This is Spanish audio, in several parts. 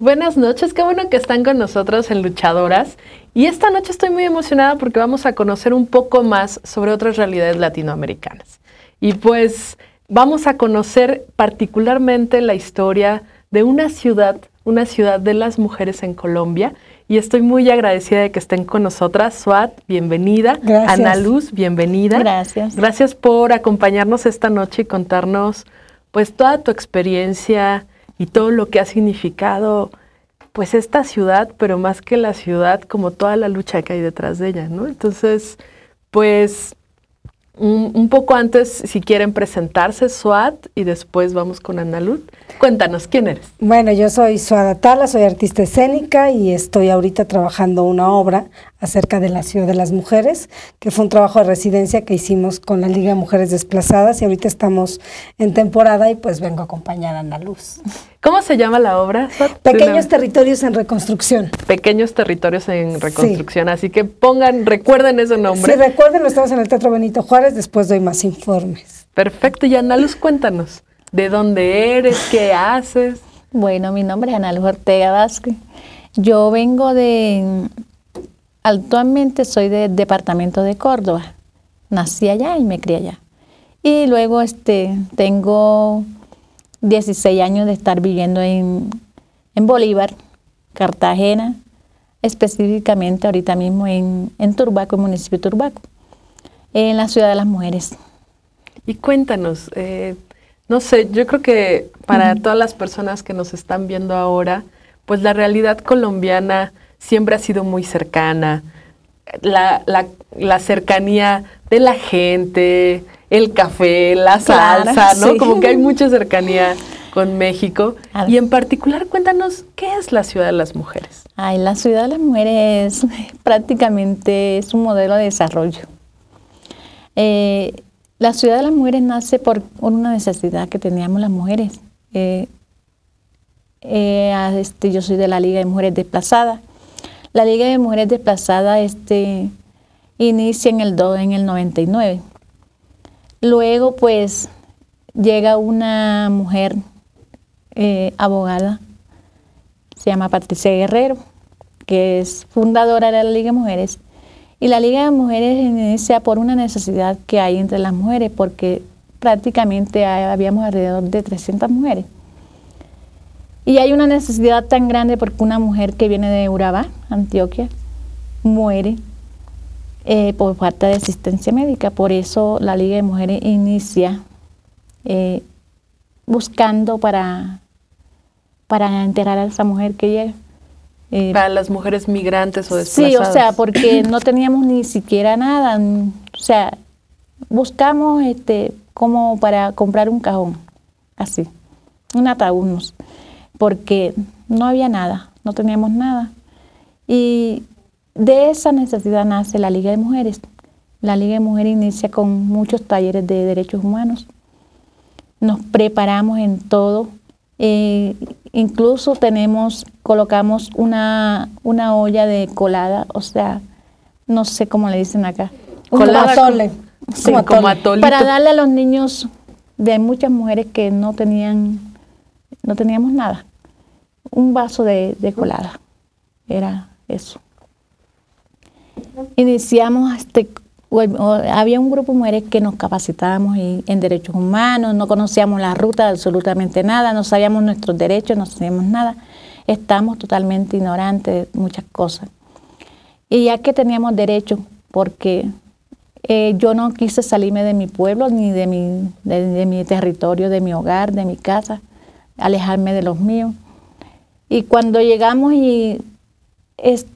Buenas noches, qué bueno que están con nosotros en Luchadoras. Y esta noche estoy muy emocionada porque vamos a conocer un poco más sobre otras realidades latinoamericanas. Y pues vamos a conocer particularmente la historia de una ciudad, una ciudad de las mujeres en Colombia. Y estoy muy agradecida de que estén con nosotras. Suat, bienvenida. Gracias. Ana Luz, bienvenida. Gracias. Gracias por acompañarnos esta noche y contarnos pues toda tu experiencia, y todo lo que ha significado pues esta ciudad, pero más que la ciudad, como toda la lucha que hay detrás de ella, ¿no? Entonces, pues un, poco antes, si quieren presentarse, Suad, y después vamos con Ana Cuéntanos, ¿quién eres? Bueno, yo soy Suad Atala, soy artista escénica y estoy ahorita trabajando una obra acerca de la ciudad de las mujeres, que fue un trabajo de residencia que hicimos con la Liga de Mujeres Desplazadas y ahorita estamos en temporada y pues vengo a acompañar a Ana Luz. ¿Cómo se llama la obra? Pequeños Territorios en Reconstrucción. Pequeños Territorios en Reconstrucción, así que pongan, recuerden ese nombre. Sí, recuerden, estamos en el Teatro Benito Juárez, después doy más informes. Perfecto, y Ana Luz, cuéntanos, ¿de dónde eres? ¿Qué haces? Bueno, mi nombre es Ana Luz Ortega Vázquez. Yo vengo de, Actualmente soy del departamento de Córdoba. Nací allá y me crié allá. Y luego este, tengo 16 años de estar viviendo en, Bolívar, Cartagena, específicamente ahorita mismo en, en Turbaco, el municipio de Turbaco, en la ciudad de las mujeres. Y cuéntanos, eh, no sé, yo creo que para todas las personas que nos están viendo ahora, pues la realidad colombiana siempre ha sido muy cercana. La, cercanía de la gente, el café, la salsa, ¿no? Como que hay mucha cercanía con México. Y en particular, cuéntanos, ¿qué es la Ciudad de las Mujeres? Ay, la Ciudad de las Mujeres prácticamente es un modelo de desarrollo. Eh, la Ciudad de las Mujeres nace por una necesidad que teníamos las mujeres. Eh, eh, este, yo soy de la Liga de Mujeres Desplazadas la Liga de Mujeres Desplazadas este, inicia en el, en el 99. Luego, pues, llega una mujer eh, abogada, se llama Patricia Guerrero, que es fundadora de la Liga de Mujeres. Y la Liga de Mujeres inicia por una necesidad que hay entre las mujeres, porque prácticamente habíamos alrededor de 300 mujeres y hay una necesidad tan grande porque una mujer que viene de Urabá, Antioquia, muere eh, por falta de asistencia médica. Por eso la Liga de Mujeres inicia eh, buscando para, para enterrar a esa mujer que llega. Eh. para las mujeres migrantes o desplazadas. Sí, o sea, porque no teníamos ni siquiera nada. O sea, buscamos este, como para comprar un cajón, así, un ataúd porque no había nada, no teníamos nada. Y de esa necesidad nace la Liga de Mujeres. La Liga de Mujeres inicia con muchos talleres de derechos humanos. Nos preparamos en todo. Eh, incluso tenemos, colocamos una, olla de colada, o sea, no sé cómo le dicen acá. Colada, como Para darle a los niños de muchas mujeres que no tenían, no teníamos nada un vaso de, colada. Era eso. Iniciamos este había un grupo de mujeres que nos capacitábamos en derechos humanos, no conocíamos la ruta absolutamente nada, no sabíamos nuestros derechos, no sabíamos nada. estamos totalmente ignorantes de muchas cosas. Y ya que teníamos derechos, porque eh, yo no quise salirme de mi pueblo, ni de mi, de mi territorio, de mi hogar, de mi casa, alejarme de los míos. Y cuando llegamos y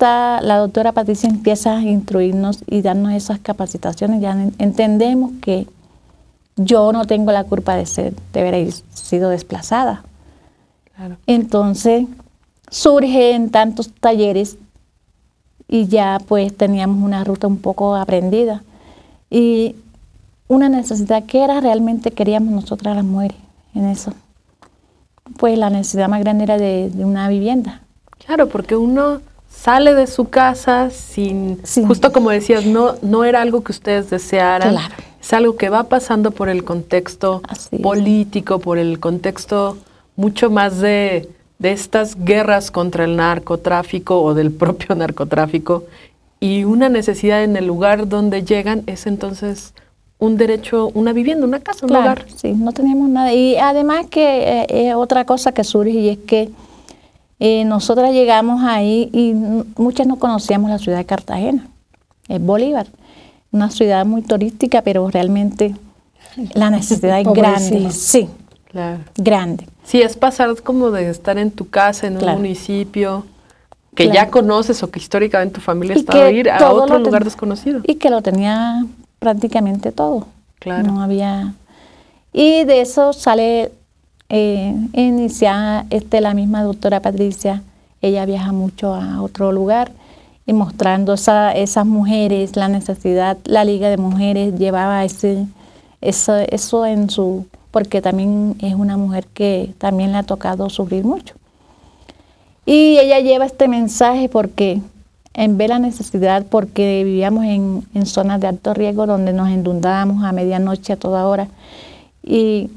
la doctora Patricia empieza a instruirnos y darnos esas capacitaciones, ya entendemos que yo no tengo la culpa de, ser, de haber sido desplazada. Entonces, Entonces en tantos talleres y ya pues teníamos una ruta un poco aprendida. Y una necesidad que era realmente queríamos nosotras las mujeres en eso pues la necesidad más grande era de, una vivienda. Claro, porque uno sale de su casa sin, justo como decías, no, no era algo que ustedes desearan. Es algo que va pasando por el contexto político, por el contexto mucho más de, de, estas guerras contra el narcotráfico o del propio narcotráfico. Y una necesidad en el lugar donde llegan es entonces un derecho, una vivienda, una casa, un claro, Sí, no teníamos nada. Y además que eh, es otra cosa que surge y es que eh, nosotras llegamos ahí y muchas no conocíamos la ciudad de Cartagena, es Bolívar, una ciudad muy turística, pero realmente la necesidad es grande. Sí, claro. grande. Sí, es pasar como de estar en tu casa, en un municipio que ya conoces o que históricamente tu familia ha estado a ir a otro lugar desconocido. Y que lo tenía prácticamente todo. Claro. No había. Y de eso sale iniciada eh, este, la misma doctora Patricia. Ella viaja mucho a otro lugar y mostrando esas mujeres, la necesidad, la Liga de Mujeres llevaba ese, eso, eso en su, porque también es una mujer que también le ha tocado sufrir mucho. Y ella lleva este mensaje porque en ver la necesidad porque vivíamos en, zonas de alto riesgo donde nos endundábamos a medianoche a toda hora. Y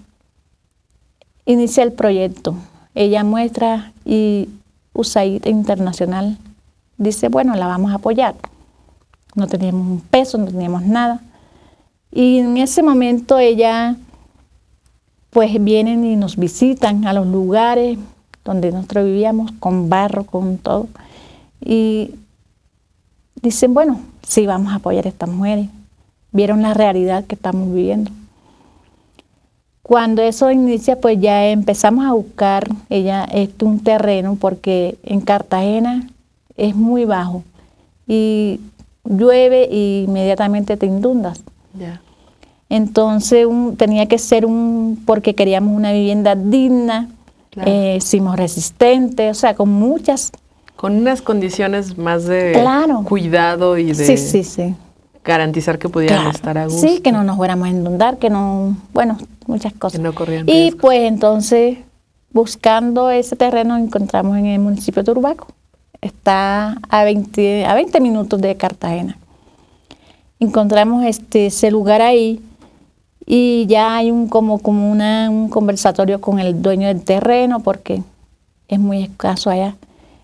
inicia el proyecto. Ella muestra y USAID Internacional dice, bueno, la vamos a apoyar. No teníamos un peso, no teníamos nada. Y en ese momento ella, pues vienen y nos visitan a los lugares donde nosotros vivíamos, con barro, con todo. Y dicen, bueno, sí vamos a apoyar a estas mujeres. Vieron la realidad que estamos viviendo. Cuando eso inicia, pues ya empezamos a buscar ella, este, un terreno, porque en Cartagena es muy bajo y llueve y inmediatamente te inundas. Entonces tenía que ser un, porque queríamos una vivienda digna, eh, hicimos resistente, o sea, con muchas con unas condiciones más de cuidado y de garantizar que pudieran estar a gusto. Sí, que no nos fuéramos a inundar, que no, bueno, muchas cosas. Que no corrían y pues entonces, buscando ese terreno, encontramos en el municipio de Turbaco. Está a 20, a 20 minutos de Cartagena. Encontramos este, ese lugar ahí y ya hay un como, como un conversatorio con el dueño del terreno porque es muy escaso allá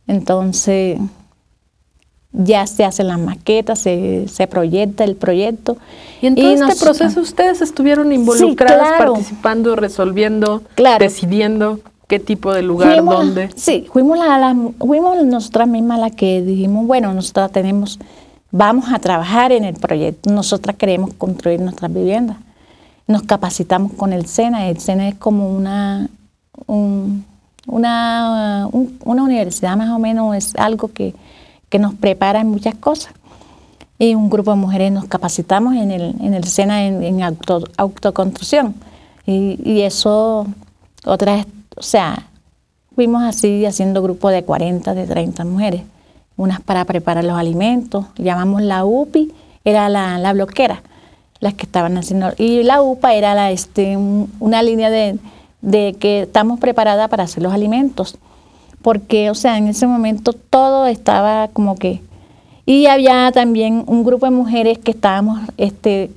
entonces, ya se hace la maqueta, se, proyecta el proyecto. Y en todo este proceso ustedes estuvieron involucradas, participando, resolviendo, decidiendo qué tipo de lugar, dónde. Sí, fuimos, la, la, fuimos nosotras mismas las que dijimos, bueno, nosotras tenemos, vamos a trabajar en el proyecto, nosotras queremos construir nuestras viviendas. Nos capacitamos con el SENA, el SENA es como una, un, una, una universidad más o menos es algo que, que, nos prepara en muchas cosas. Y un grupo de mujeres nos capacitamos en el, en el SENA en, auto, autoconstrucción. Y, y eso, otras, o sea, fuimos así haciendo grupos de 40, de 30 mujeres. Unas para preparar los alimentos, llamamos la UPI, era la, la bloquera, las que estaban haciendo. Y la UPA era la, este, una línea de, de que estamos preparadas para hacer los alimentos. Porque, o sea, en ese momento todo estaba como que... Y había también un grupo de mujeres que estábamos este,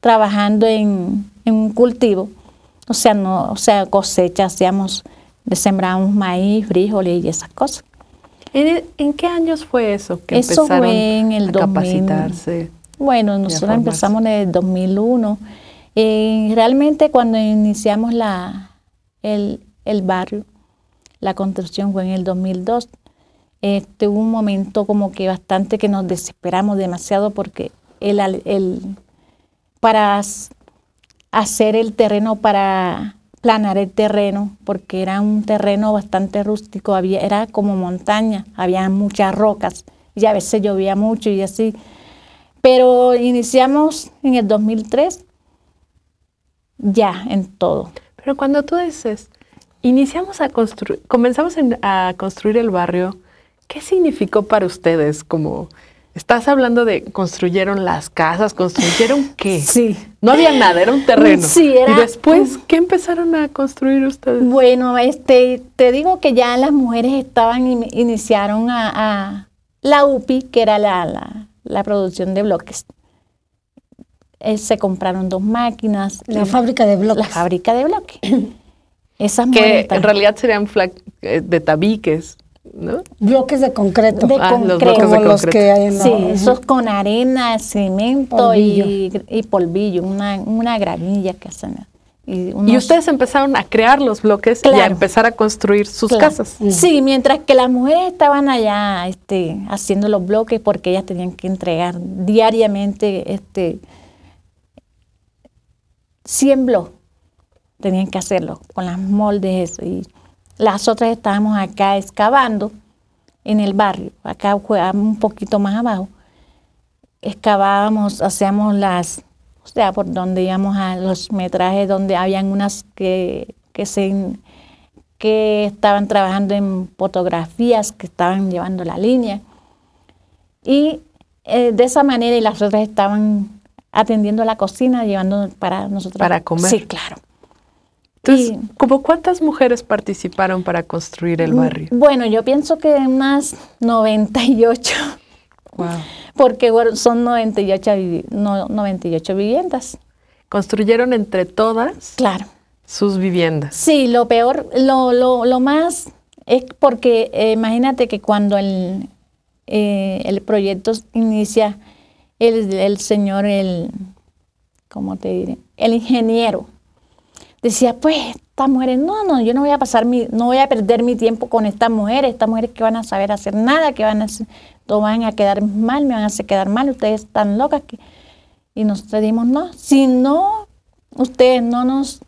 trabajando en, un cultivo. O sea, no, o sea, cosecha, hacíamos, sembrábamos maíz, frijoles y esas cosas. ¿En, qué años fue eso? Que eso fue en el 2000, Bueno, nosotros empezamos en el 2001. Eh, realmente cuando iniciamos la, el, barrio. La construcción fue en el 2002. Este, hubo un momento como que bastante que nos desesperamos demasiado porque para hacer el terreno, para planar el terreno, porque era un terreno bastante rústico, había, era como montaña, había muchas rocas y a veces llovía mucho y así. Pero iniciamos en el 2003 ya en todo. Pero cuando tú dices, iniciamos a construir, comenzamos a construir el barrio, ¿qué significó para ustedes? Como estás hablando de construyeron las casas, construyeron qué? Sí. No había nada, era un terreno. Sí, era. Y después, ¿qué empezaron a construir ustedes? Bueno, este, te digo que ya las mujeres estaban, iniciaron a, la UPI, que era la, la, la producción de bloques. Eh, se compraron dos máquinas. La, fábrica de bloques. La fábrica de bloques. Esas que en realidad serían eh, de tabiques, ¿no? Bloques de concreto. De ah, concreto. Los, de los que hay en Sí, esos con arena, cemento Y, polvillo, una, una granilla que hacen. Eh, y, ustedes empezaron a crear los bloques y a empezar a construir sus casas. Sí, mientras que las mujeres estaban allá este, haciendo los bloques porque ellas tenían que entregar diariamente este, 100 tenían que hacerlo con las moldes y las otras estábamos acá excavando en el barrio, acá un poquito más abajo, excavábamos, hacíamos las, o sea, por donde íbamos a los metrajes donde habían unas que, se que estaban trabajando en fotografías, que estaban llevando la línea. Y eh, de esa manera y las otras estaban atendiendo la cocina, llevando para nosotros. Para comer. Sí, claro. Entonces, y, cuántas mujeres participaron para construir el mm, barrio? Bueno, yo pienso que unas 98. Wow. Porque son 98, no, 98 viviendas. ¿Construyeron entre todas? Claro. Sus viviendas. Sí, lo peor, lo, lo, lo más es porque eh, imagínate que cuando el, eh, el proyecto inicia, el, señor, el, ¿cómo te diré? El ingeniero. Decía, pues estas mujeres, no, no, yo no voy a pasar mi, no voy a perder mi tiempo con estas mujeres, estas mujeres que van a saber hacer nada, que van a, no van a quedar mal, me van a hacer quedar mal, ustedes están locas. Y nosotros dijimos, no, si no, ustedes no nos,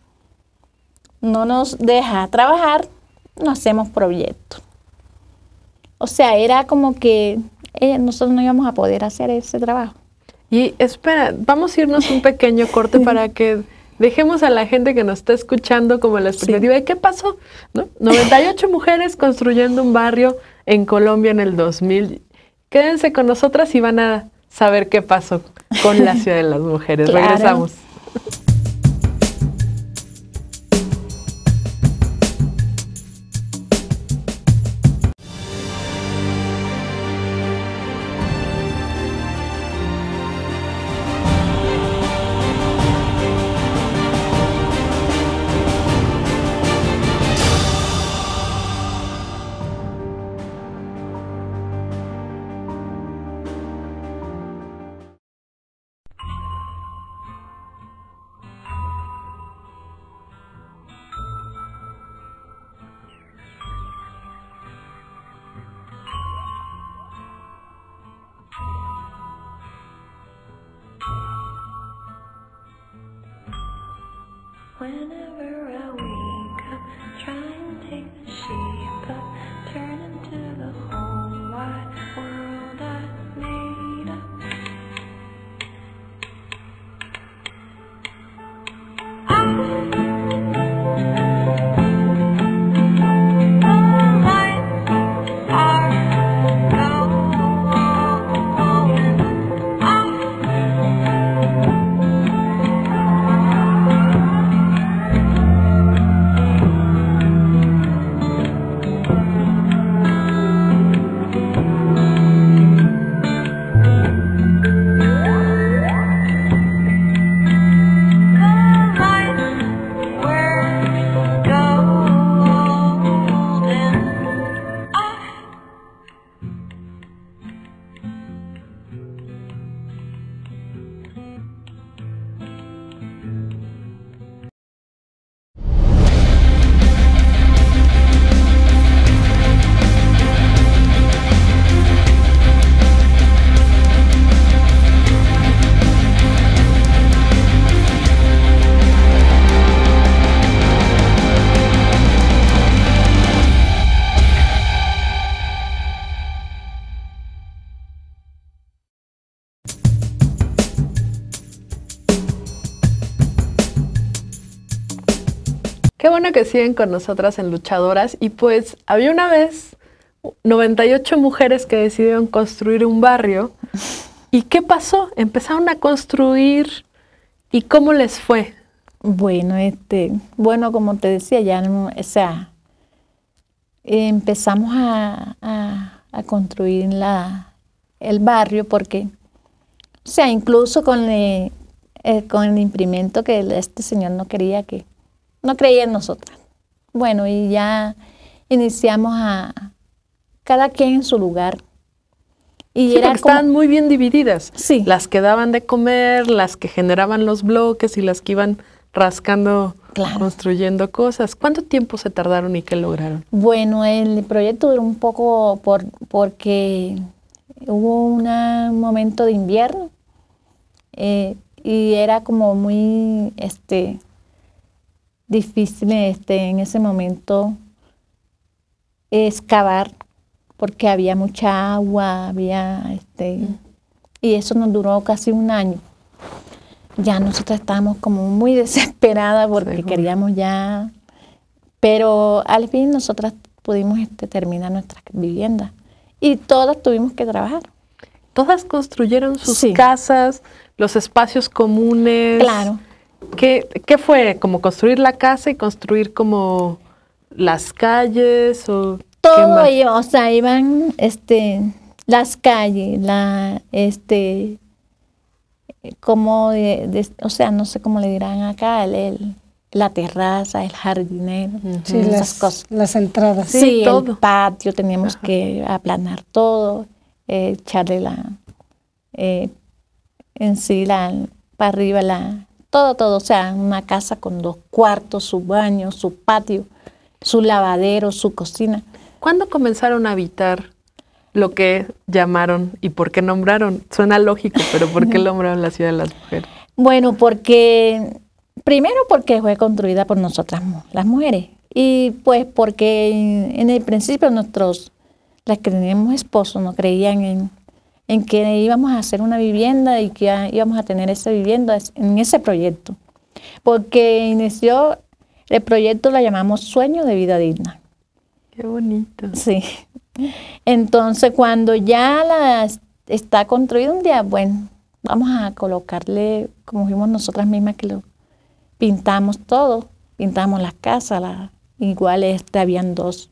no nos deja trabajar, no hacemos proyecto O sea, era como que eh, nosotros no íbamos a poder hacer ese trabajo. Y espera, vamos a irnos un pequeño corte para que dejemos a la gente que nos está escuchando como la expectativa de qué pasó, ¿no? 98 mujeres construyendo un barrio en Colombia en el 2000. Quédense con nosotras y van a saber qué pasó con la Ciudad de las Mujeres. Regresamos. que siguen con nosotras en Luchadoras. Y pues había una vez 98 mujeres que decidieron construir un barrio. ¿Y qué pasó? Empezaron a construir y cómo les fue. Bueno, este, bueno, como te decía, ya, o sea, empezamos a, a, construir la, el barrio porque, o sea, incluso con, el, eh, el, eh, con el imprimento que este señor no quería que, no creía en nosotras. Bueno, y ya iniciamos a cada quien en su lugar. Y eran estaban muy bien divididas. Sí. Las que daban de comer, las que generaban los bloques y las que iban rascando, construyendo cosas. ¿Cuánto tiempo se tardaron y qué lograron? Bueno, el proyecto duró un poco por, porque hubo un momento de invierno eh, y era como muy, este, difícil este, en ese momento excavar porque había mucha agua, había este, y eso nos duró casi un año. Ya nosotros estábamos como muy desesperadas porque queríamos ya, pero al fin nosotras pudimos este, terminar nuestra vivienda, y todas tuvimos que trabajar. Todas construyeron sus casas, los espacios comunes. Claro. ¿Qué, fue? ¿Como construir la casa y construir como las calles? O Todo o sea, iban este, las calles, la, este, como, de, o sea, no sé cómo le dirán acá, la terraza, el jardinero, las, cosas. Las entradas. Sí, todo. el patio, teníamos que aplanar todo, eh, echarle la, eh, en sí, la, para arriba la, todo, todo. O sea, una casa con dos cuartos, su baño, su patio, su lavadero, su cocina. ¿Cuándo comenzaron a habitar lo que llamaron y por qué nombraron? Suena lógico, pero ¿por qué nombraron la ciudad de las mujeres? Bueno, porque primero porque fue construida por nosotras las mujeres y pues porque en, el principio nuestros las que teníamos esposos no creían en, en que íbamos a hacer una vivienda y que íbamos a tener esa vivienda en ese proyecto. Porque inició el proyecto, la llamamos Sueño de Vida Digna. Qué bonito. Sí. Entonces, cuando ya la está construida un día, bueno, vamos a colocarle, como vimos nosotras mismas que lo pintamos todo, pintamos las casas, igual este, habían dos,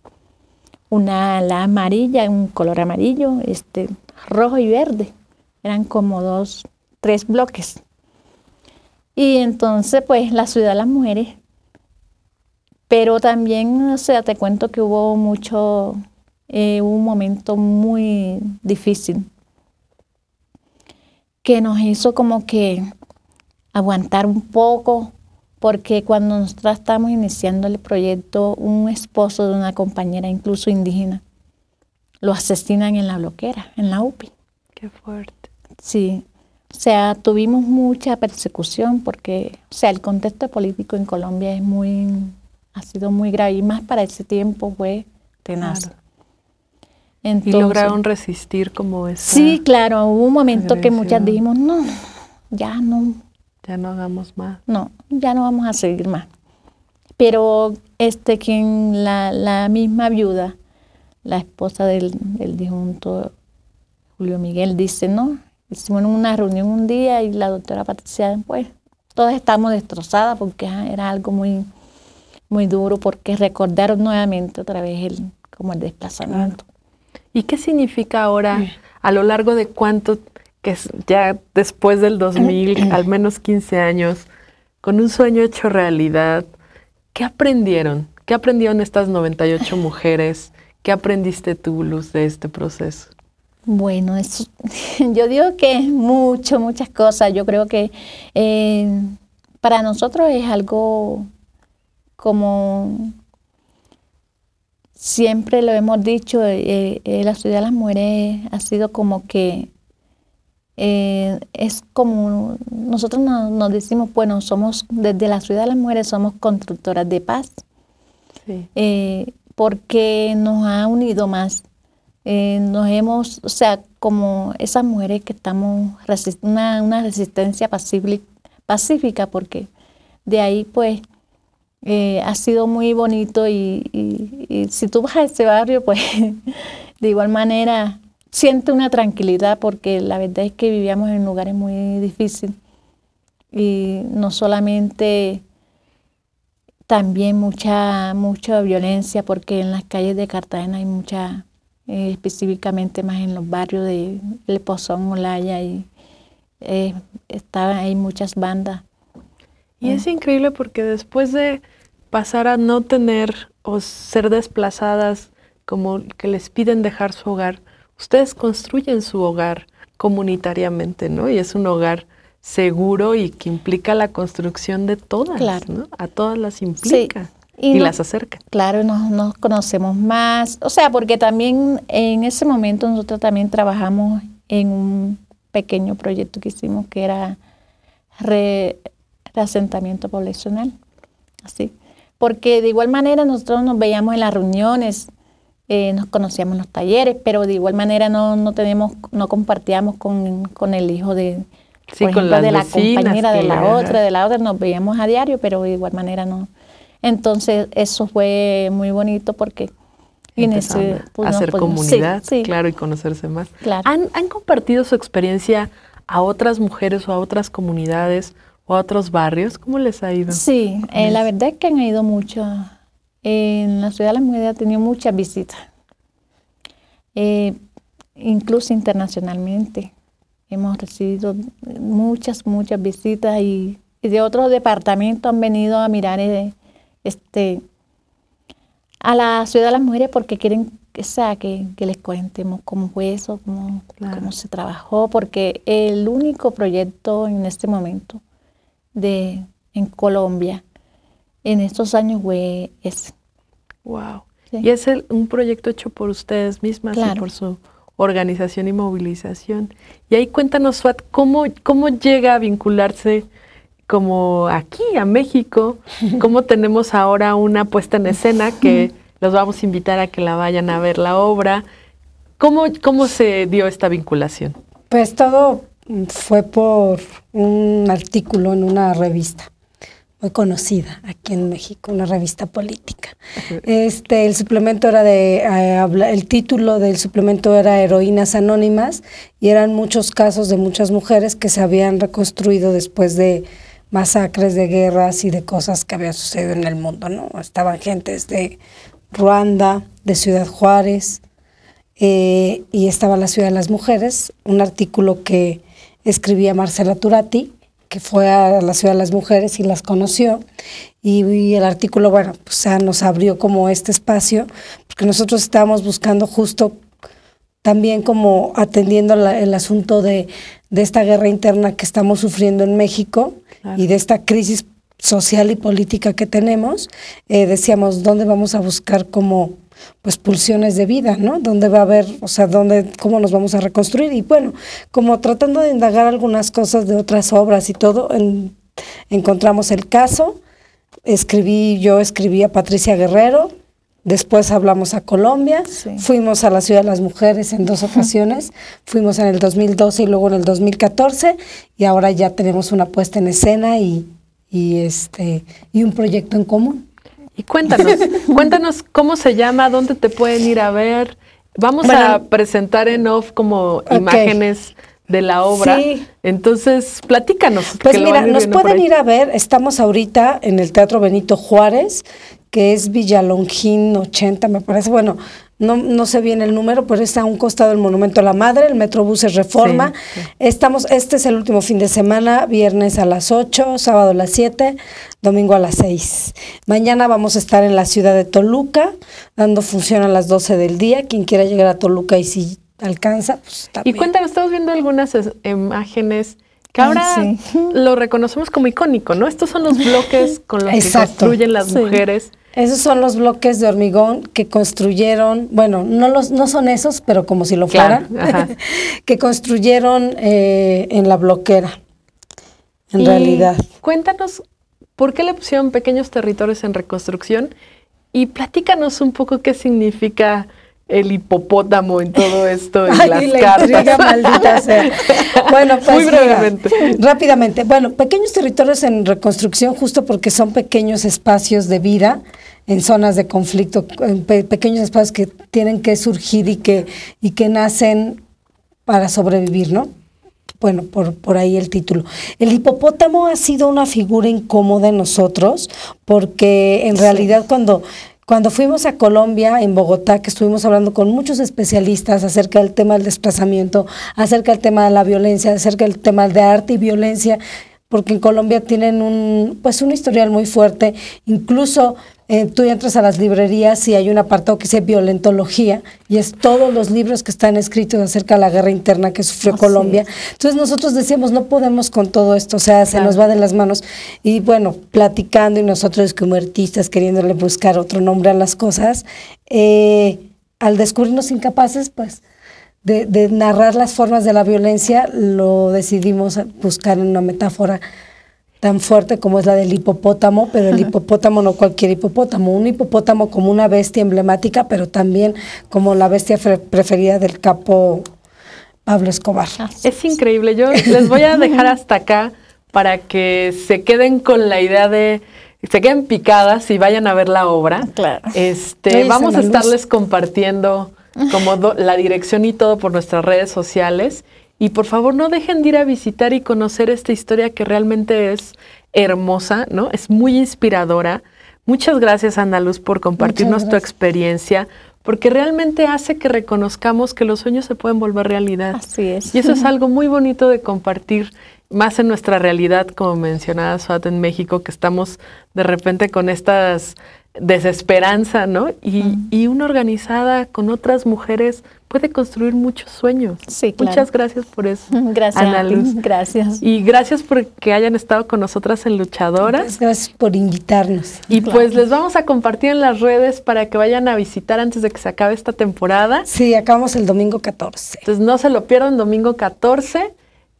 una la amarilla, un color amarillo, este rojo y verde. Eran como dos, tres bloques. Y entonces, pues, la ciudad de las mujeres. Pero también, o sea, te cuento que hubo mucho, eh, un momento muy difícil que nos hizo como que aguantar un poco, porque cuando nosotros estábamos iniciando el proyecto, un esposo de una compañera, incluso indígena, lo asesinan en la bloquera, en la UPI. Qué fuerte. Sí. O sea, tuvimos mucha persecución porque, o sea, el contexto político en Colombia es muy, ha sido muy grave y más para ese tiempo fue tenaz. Claro. y lograron resistir como eso. Sí, claro, hubo un momento que muchas dijimos, no, ya no. Ya no hagamos más. No, ya no vamos a seguir más. Pero este, quien, la, la misma viuda, la esposa del, del difunto Julio Miguel dice, no, hicimos una reunión un día y la doctora Patricia, pues, todas estamos destrozadas porque era algo muy, muy duro, porque recordaron nuevamente otra vez el, como el desplazamiento. ¿Y qué significa ahora, a lo largo de cuánto, que ya después del 2000, al menos 15 años, con un sueño hecho realidad, qué aprendieron? ¿Qué aprendieron estas 98 mujeres? ¿Qué aprendiste tú, Luz, de este proceso? Bueno, yo digo que mucho, muchas cosas. Yo creo que eh, para nosotros es algo como siempre lo hemos dicho, eh, eh, la ciudad de las mujeres ha sido como que es como nosotros nos decimos, bueno, somos desde la ciudad de las mujeres somos constructoras de paz. Sí porque nos ha unido más. Eh, nos hemos, o sea, como esas mujeres que estamos, una, una resistencia pacífica, porque de ahí pues eh, ha sido muy bonito y, si tú vas a ese barrio, pues de igual manera siente una tranquilidad porque la verdad es que vivíamos en lugares muy difíciles y no solamente también mucha, mucha violencia, porque en las calles de Cartagena hay mucha, eh, específicamente más en los barrios de Le Pozón, Molaya, y eh, estaban muchas bandas. Y es increíble porque después de pasar a no tener o ser desplazadas, como que les piden dejar su hogar, ustedes construyen su hogar comunitariamente, ¿no? Y es un hogar seguro y que implica la construcción de todas, A todas las implica. Y, las acerca. Claro, nos, conocemos más. O sea, porque también en ese momento nosotros también trabajamos en un pequeño proyecto que hicimos que era reasentamiento poblacional. Así. Porque de igual manera nosotros nos veíamos en las reuniones, eh, nos conocíamos en los talleres, pero de igual manera no, no, no compartíamos con el hijo de, Sí, con ejemplo, de la compañera, de la otra, de la otra, nos veíamos a diario, pero de igual manera no. Entonces, eso fue muy bonito porque pues, hacer comunidad, claro, y conocerse más. ¿Han, compartido su experiencia a otras mujeres o a otras comunidades o a otros barrios? ¿Cómo les ha ido? Sí, eh, la verdad es que han ido mucho. En la ciudad de la mujer ha tenido muchas visitas, eh, incluso internacionalmente. Hemos recibido muchas, muchas visitas y, de otros departamentos han venido a mirar eh, este, a la ciudad de las mujeres porque quieren o sea, que, les cuentemos cómo fue eso, cómo, se trabajó, porque el único proyecto en este momento de, en Colombia en estos años fue ese. Wow. Y es un proyecto hecho por ustedes mismas y por su organización y movilización. Y ahí cuéntanos, Swat, ¿cómo, cómo llega a vincularse como aquí, a México? ¿Cómo tenemos ahora una puesta en escena que los vamos a invitar a que la vayan a ver la obra? ¿Cómo, cómo se dio esta vinculación? Pues todo fue por un artículo en una revista muy conocida aquí en México, una revista política. Este, el suplemento era de, eh, el título del suplemento era Heroínas Anónimas y eran muchos casos de muchas mujeres que se habían reconstruido después de masacres, de guerras y de cosas que habían sucedido en el mundo, ¿no? Estaban gentes de Ruanda, de Ciudad Juárez, eh, y estaba la Ciudad de las Mujeres, un artículo que escribía Marcela Turati, que fue a la ciudad de las mujeres y las conoció. Y, el artículo, bueno, pues ya nos abrió como este espacio, porque nosotros estábamos buscando justo también como atendiendo el asunto de, esta guerra interna que estamos sufriendo en México y de esta crisis social y política que tenemos, eh, decíamos, ¿dónde vamos a buscar como pues pulsiones de vida, ¿no? Donde va a haber, o sea, dónde, cómo nos vamos a reconstruir y bueno, como tratando de indagar algunas cosas de otras obras y todo, encontramos el caso, escribí, yo escribí a Patricia Guerrero, Después hablamos a Colombia, fuimos a la Ciudad de las Mujeres en dos ocasiones, fuimos en el 2012 y luego en el 2014 y ahora ya tenemos una puesta en escena y, este, y un proyecto en común. Y cuéntanos, cuéntanos cómo se llama, dónde te pueden ir a ver. Vamos a presentar en off como imágenes de la obra. Sí. Entonces, platícanos. Pues mira, nos pueden ir a ver, estamos ahorita en el Teatro Benito Juárez, que es Villalongín 80, me parece. Bueno, no, no sé bien el número, pero está a un costado del Monumento a la Madre, el Metrobús es Reforma. Estamos, este es el último fin de semana, viernes a las 8, sábado a las 7, domingo a las 6. Mañana vamos a estar en la ciudad de Toluca, dando función a las 12 del día. Quien quiera llegar a Toluca y si alcanza, pues también. Y cuéntanos, estamos viendo algunas imágenes que ahora lo reconocemos como icónico, ¿no? Estos son los bloques con los que que construyen las mujeres esos son los bloques de hormigón que construyeron, bueno, no, los, no son esos, pero como si lo fueran, que construyeron eh, en la bloquera, en realidad. Cuéntanos, ¿por qué le pusieron pequeños territorios en reconstrucción? Y platícanos un poco qué significa el hipopótamo en todo esto en las maldita Bueno, pues Muy brevemente. rápidamente. Bueno, pequeños territorios en reconstrucción justo porque son pequeños espacios de vida en zonas de conflicto, pequeños espacios que tienen que surgir y que y que nacen para sobrevivir, ¿no? Bueno, por, por ahí el título. El hipopótamo ha sido una figura incómoda en nosotros porque en realidad cuando cuando fuimos a Colombia, en Bogotá, que estuvimos hablando con muchos especialistas acerca del tema del desplazamiento, acerca del tema de la violencia, acerca del tema de arte y violencia, porque en Colombia tienen un, pues un historial muy fuerte, incluso eh, tú entras a las librerías y hay un apartado que dice violentología y es todos los libros que están escritos acerca de la guerra interna que sufrió Colombia. Entonces nosotros decíamos, no podemos con todo esto, o sea, se nos va de las manos. Y bueno, platicando y nosotros como artistas queriéndole buscar otro nombre a las cosas, eh, al descubrirnos incapaces, pues... De, de narrar las formas de la violencia, lo decidimos buscar en una metáfora tan fuerte como es la del hipopótamo, pero el hipopótamo no cualquier hipopótamo, un hipopótamo como una bestia emblemática, pero también como la bestia preferida del capo Pablo Escobar. Ah, es increíble, yo les voy a dejar hasta acá para que se queden con la idea de se queden picadas y vayan a ver la obra. Claro. Este, vamos a estarles compartiendo como la dirección y todo por nuestras redes sociales y por favor no dejen de ir a visitar y conocer esta historia que realmente es hermosa, ¿no? Es muy inspiradora. Muchas gracias, Andaluz, por compartirnos tu experiencia, porque realmente hace que reconozcamos que los sueños se pueden volver realidad. Así es. Y eso es algo muy bonito de compartir, más en nuestra realidad, como mencionaba Suat en México, que estamos de repente con estas desesperanza, ¿no? Y, y, una organizada con otras mujeres puede construir muchos sueños. Sí, claro. Muchas gracias por eso. Gracias. Ana Gracias. Y gracias por que hayan estado con nosotras en Luchadoras. gracias por invitarnos. Y pues les vamos a compartir en las redes para que vayan a visitar antes de que se acabe esta temporada. Sí, acabamos el domingo 14. Entonces no se lo pierdan, domingo 14,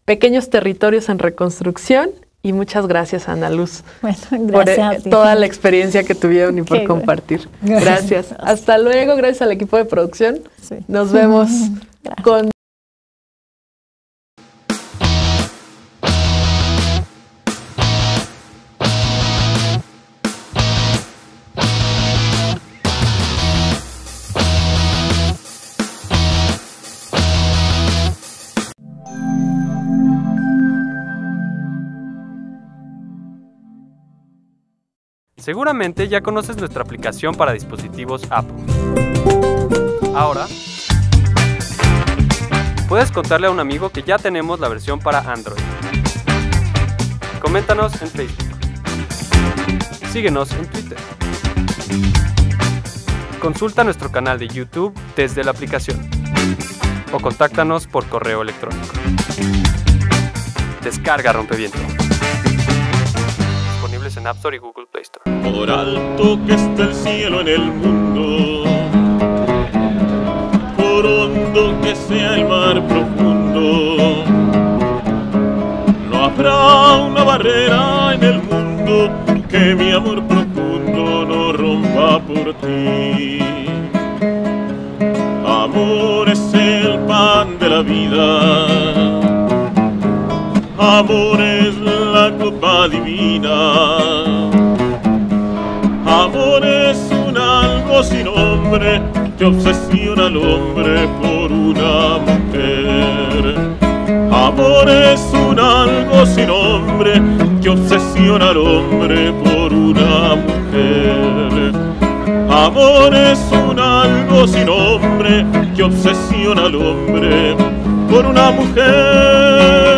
Pequeños Territorios en Reconstrucción. Y muchas gracias, Ana Luz, por eh, toda la experiencia que tuvieron y por compartir. Gracias. Hasta luego, gracias al equipo de producción. Nos vemos con... Seguramente ya conoces nuestra aplicación para dispositivos Apple. Ahora, puedes contarle a un amigo que ya tenemos la versión para Android. Coméntanos en Facebook. Síguenos en Twitter. Consulta nuestro canal de YouTube desde la aplicación o contáctanos por correo electrónico. Descarga Rompeviento. Disponibles en App Store y Google por alto que está el cielo en el mundo, por hondo que sea el mar profundo, no habrá una barrera en el mundo que mi amor profundo no rompa por ti. Amor es el pan de la vida. Amor es la copa divina. sin hombre que obsesiona al hombre por una mujer. Amor es un algo sin hombre que obsesiona al hombre por una mujer. Amor es un algo sin hombre que obsesiona al hombre por una mujer.